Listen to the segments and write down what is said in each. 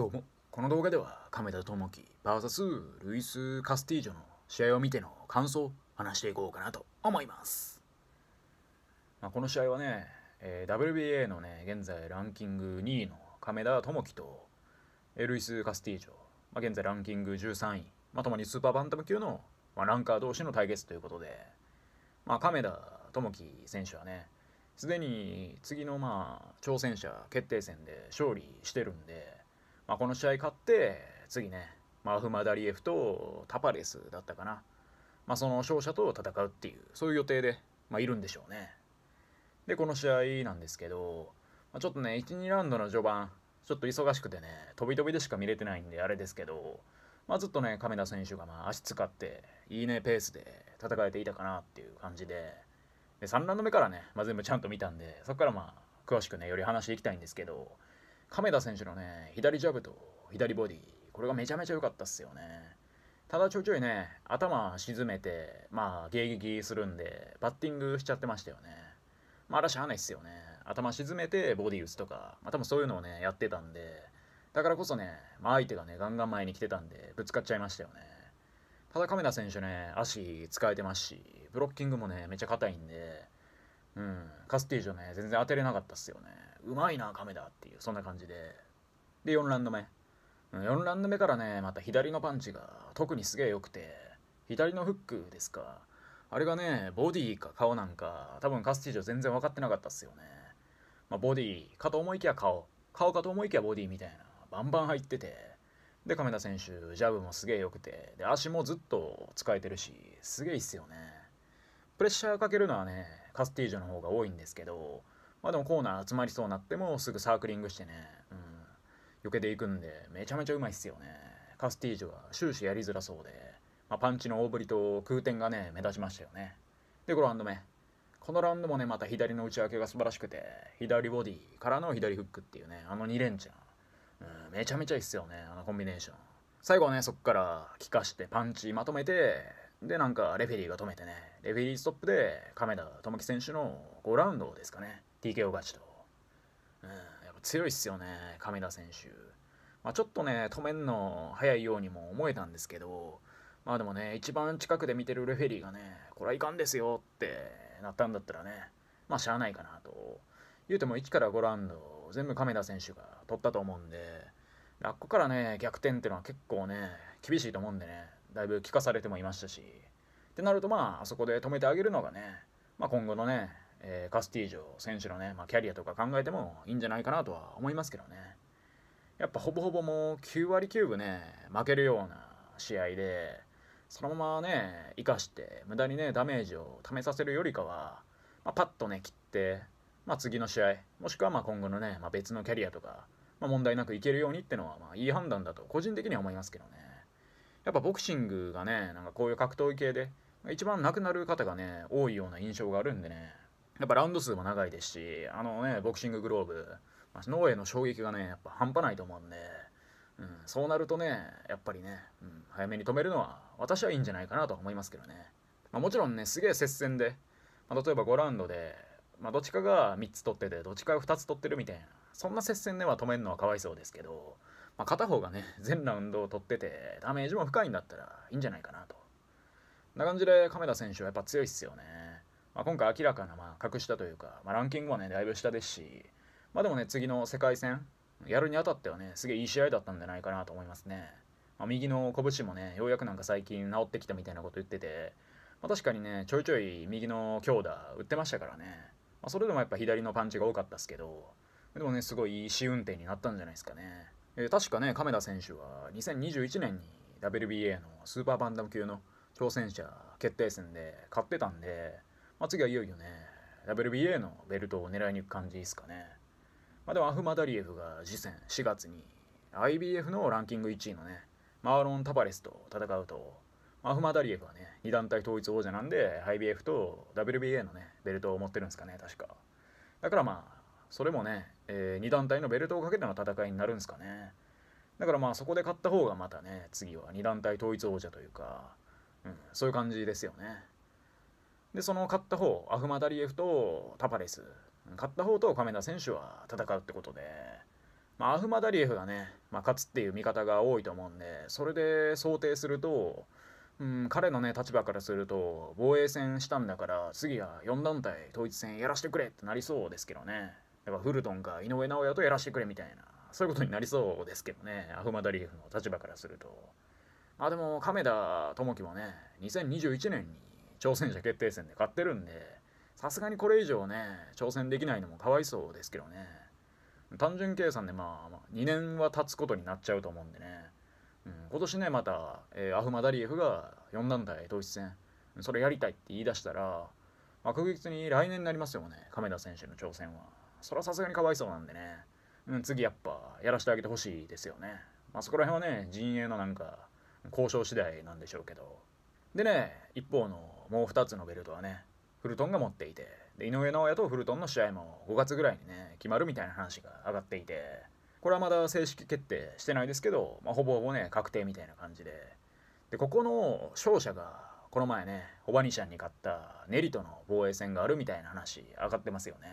どうも、この動画では亀田智樹 VS ルイス・カスティージョの試合を見ての感想を話していこうかなと思います。まあ、この試合はね、えー、WBA のね、現在ランキング2位の亀田智樹と、えー、ルイス・カスティージョ、まあ、現在ランキング13位、まあ、ともにスーパーバンタム級の、まあ、ランカー同士の対決ということで、まあ、亀田智樹選手はね、すでに次のまあ挑戦者決定戦で勝利してるんで、まあ、この試合勝って、次ね、マアフマダリエフとタパレスだったかな。まあ、その勝者と戦うっていう、そういう予定で、まあ、いるんでしょうね。で、この試合なんですけど、まあ、ちょっとね、1、2ラウンドの序盤、ちょっと忙しくてね、飛び飛びでしか見れてないんで、あれですけど、まあ、ずっとね、亀田選手がまあ足使って、いいねペースで戦えていたかなっていう感じで、で3ラウンド目からね、まあ、全部ちゃんと見たんで、そこからまあ、詳しくね、より話していきたいんですけど、亀田選手のね、左ジャブと左ボディ、これがめちゃめちゃ良かったっすよね。ただちょいちょいね、頭沈めて、まあ、迎撃するんで、バッティングしちゃってましたよね。まあ、あらしゃあないっすよね。頭沈めてボディ打つとか、まあ、多分そういうのをね、やってたんで、だからこそね、まあ、相手がね、ガンガン前に来てたんで、ぶつかっちゃいましたよね。ただ亀田選手ね、足使えてますし、ブロッキングもね、めっちゃ硬いんで、うん、カスティージョね全然当てれなかったっすよねうまいな亀田っていうそんな感じでで4ラウンド目4ラウンド目からねまた左のパンチが特にすげえ良くて左のフックですかあれがねボディか顔なんか多分カスティージョ全然分かってなかったっすよね、まあ、ボディかと思いきや顔顔かと思いきやボディみたいなバンバン入っててで亀田選手ジャブもすげえ良くてで足もずっと使えてるしすげえいいっすよねプレッシャーかけるのはねカスティージョの方が多いんですけど、まあでもコーナー集まりそうになってもすぐサークリングしてね、うん、避けていくんで、めちゃめちゃうまいっすよね。カスティージョは終始やりづらそうで、まあ、パンチの大振りと空転がね、目立ちましたよね。で、5ラウンド目。このラウンドもね、また左の打ち分けが素晴らしくて、左ボディからの左フックっていうね、あの2連チャン。うん、めちゃめちゃいいっすよね、あのコンビネーション。最後はね、そっから効かしてパンチまとめて、で、なんかレフェリーが止めてね、レフェリーストップで亀田智樹選手の5ラウンドですかね、TKO 勝ちと。うん、やっぱ強いっすよね、亀田選手。まあ、ちょっとね、止めんの早いようにも思えたんですけど、まあでもね、一番近くで見てるレフェリーがね、これはいかんですよってなったんだったらね、まあしゃあないかなと。言うても1から5ラウンド、全部亀田選手が取ったと思うんで、ラッコからね、逆転っていうのは結構ね、厳しいと思うんでね、だいぶ聞かされてもいましたしってなるとまああそこで止めてあげるのがね、まあ、今後のね、えー、カスティージョ選手のね、まあ、キャリアとか考えてもいいんじゃないかなとは思いますけどねやっぱほぼほぼもう9割9分ね負けるような試合でそのままね生かして無駄にねダメージをためさせるよりかは、まあ、パッとね切ってまあ、次の試合もしくはまあ今後のね、まあ、別のキャリアとか、まあ、問題なくいけるようにってのはまあいい判断だと個人的には思いますけどね。やっぱボクシングがね、なんかこういう格闘技系で、一番亡くなる方がね、多いような印象があるんでね、やっぱラウンド数も長いですし、あのね、ボクシンググローブ、まあ、脳への衝撃がね、やっぱ半端ないと思うんで、うん、そうなるとね、やっぱりね、うん、早めに止めるのは、私はいいんじゃないかなと思いますけどね。まあ、もちろんね、すげえ接戦で、まあ、例えば5ラウンドで、まあ、どっちかが3つ取ってて、どっちかが2つ取ってるみたいな、そんな接戦では止めるのはかわいそうですけど、まあ、片方がね全ラウンドを取っててダメージも深いんだったらいいんじゃないかなとな感じで亀田選手はやっぱ強いっすよね、まあ、今回明らかなまあ格下というか、まあ、ランキングはねだいぶ下ですしまあでもね次の世界戦やるにあたってはねすげえいい試合だったんじゃないかなと思いますね、まあ、右の拳もねようやくなんか最近治ってきたみたいなこと言ってて、まあ、確かにねちょいちょい右の強打打ってましたからね、まあ、それでもやっぱ左のパンチが多かったっすけどでもねすごいいい試運転になったんじゃないですかねえー、確かね、亀田選手は2021年に WBA のスーパーバンダム級の挑戦者決定戦で勝ってたんで、まあ、次はいよいよね、WBA のベルトを狙いに行く感じですかね。まあ、でもアフマダリエフが次戦4月に IBF のランキング1位のね、マーロン・タパレスと戦うと、アフマダリエフはね、2団体統一王者なんで、IBF と WBA のね、ベルトを持ってるんですかね、確か。だからまあ、それもね、えー、2団体のベルトをかけての戦いになるんですかねだからまあそこで勝った方がまたね次は2団体統一王者というか、うん、そういう感じですよねでその勝った方アフマダリエフとタパレス勝った方と亀田選手は戦うってことで、まあ、アフマダリエフがね、まあ、勝つっていう見方が多いと思うんでそれで想定すると、うん、彼のね立場からすると防衛戦したんだから次は4団体統一戦やらせてくれってなりそうですけどねやっぱフルトンか井上尚弥とやらせてくれみたいなそういうことになりそうですけどねアフマダリーフの立場からするとまあでも亀田智樹もね2021年に挑戦者決定戦で勝ってるんでさすがにこれ以上ね挑戦できないのもかわいそうですけどね単純計算でまあ、まあ、2年は経つことになっちゃうと思うんでね、うん、今年ねまた、えー、アフマダリエフが4団体統一戦それやりたいって言い出したら、まあ、確実に来年になりますよね亀田選手の挑戦は。それはさすがにかわいそうなんでね、うん、次やっぱやらせてあげてほしいですよね。まあ、そこら辺はね、陣営のなんか、交渉次第なんでしょうけど。でね、一方のもう2つのベルトはね、フルトンが持っていて、で井上尚弥とフルトンの試合も5月ぐらいにね、決まるみたいな話が上がっていて、これはまだ正式決定してないですけど、まあ、ほぼほぼね、確定みたいな感じで。で、ここの勝者が、この前ね、ホバニシャンに勝ったネリとの防衛戦があるみたいな話上がってますよね。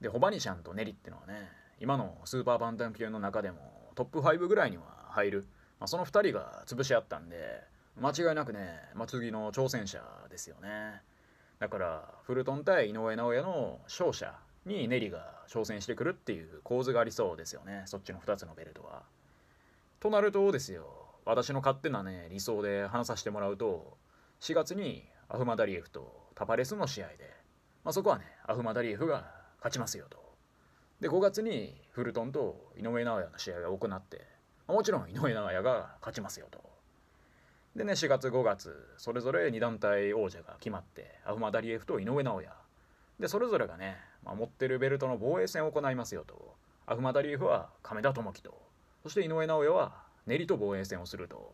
でホバニシャンとネリってのはね今のスーパーバンタム級の中でもトップ5ぐらいには入る、まあ、その2人が潰し合ったんで間違いなくね、まあ、次の挑戦者ですよねだからフルトン対井上尚弥の勝者にネリが挑戦してくるっていう構図がありそうですよねそっちの2つのベルトは。となるとですよ私の勝手なね理想で話させてもらうと4月にアフマダリエフとタパレスの試合で、まあ、そこはねアフマダリエフが勝ちますよと。で5月にフルトンと井上尚弥の試合が行ってもちろん井上尚弥が勝ちますよと。でね4月5月それぞれ2団体王者が決まってアフマダリエフと井上尚弥でそれぞれがね、まあ、持ってるベルトの防衛戦を行いますよとアフマダリエフは亀田智樹とそして井上尚弥は練りと防衛戦をすると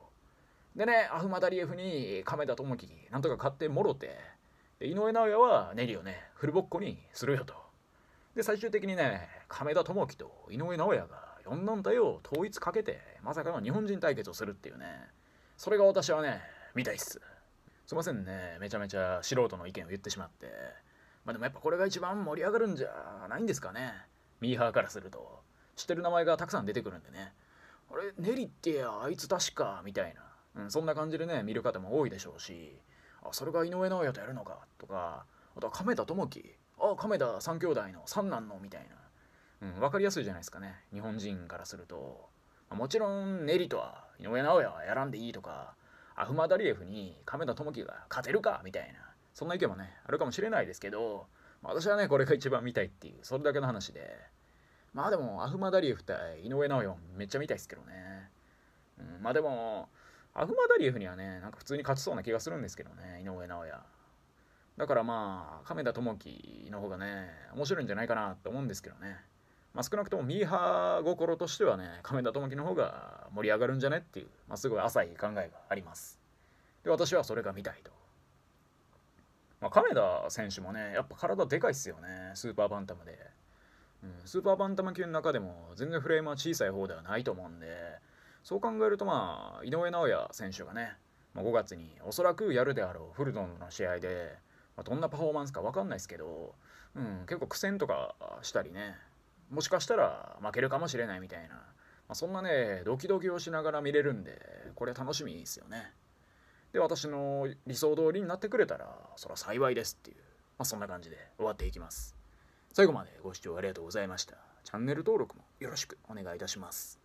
でねアフマダリエフに亀田智樹なんとか勝ってもろて井上尚弥は練りをねフルボッコにするよと。で最終的にね亀田智樹と井上尚弥が4団体を統一かけてまさかの日本人対決をするっていうねそれが私はね見たいっすすいませんねめちゃめちゃ素人の意見を言ってしまってまあでもやっぱこれが一番盛り上がるんじゃないんですかねミーハーからすると知ってる名前がたくさん出てくるんでねあれネリってあいつ確かみたいな、うん、そんな感じでね見る方も多いでしょうしあそれが井上尚弥とやるのかとかあとは亀田智樹あ亀田三兄弟の三男のみたいな、うん、分かりやすいじゃないですかね日本人からすると、まあ、もちろんネリとは井上尚弥はやらんでいいとかアフマダリエフに亀田智樹が勝てるかみたいなそんな意見もねあるかもしれないですけど、まあ、私はねこれが一番見たいっていうそれだけの話でまあでもアフマダリエフ対井上尚弥めっちゃ見たいですけどね、うん、まあでもアフマダリエフにはねなんか普通に勝ちそうな気がするんですけどね井上尚弥だからまあ、亀田智樹の方がね、面白いんじゃないかなと思うんですけどね。まあ、少なくともミーハー心としてはね、亀田智樹の方が盛り上がるんじゃねっていう、まあ、すごい浅い考えがあります。で、私はそれが見たいと。まあ、亀田選手もね、やっぱ体でかいっすよね、スーパーバンタムで。うん、スーパーバンタム級の中でも全然フレームは小さい方ではないと思うんで、そう考えるとまあ、井上尚弥選手がね、まあ、5月におそらくやるであろうフルトンの試合で、まあ、どんなパフォーマンスか分かんないですけど、うん、結構苦戦とかしたりね、もしかしたら負けるかもしれないみたいな、まあ、そんなね、ドキドキをしながら見れるんで、これ楽しみですよね。で、私の理想通りになってくれたら、そら幸いですっていう、まあ、そんな感じで終わっていきます。最後までご視聴ありがとうございました。チャンネル登録もよろしくお願いいたします。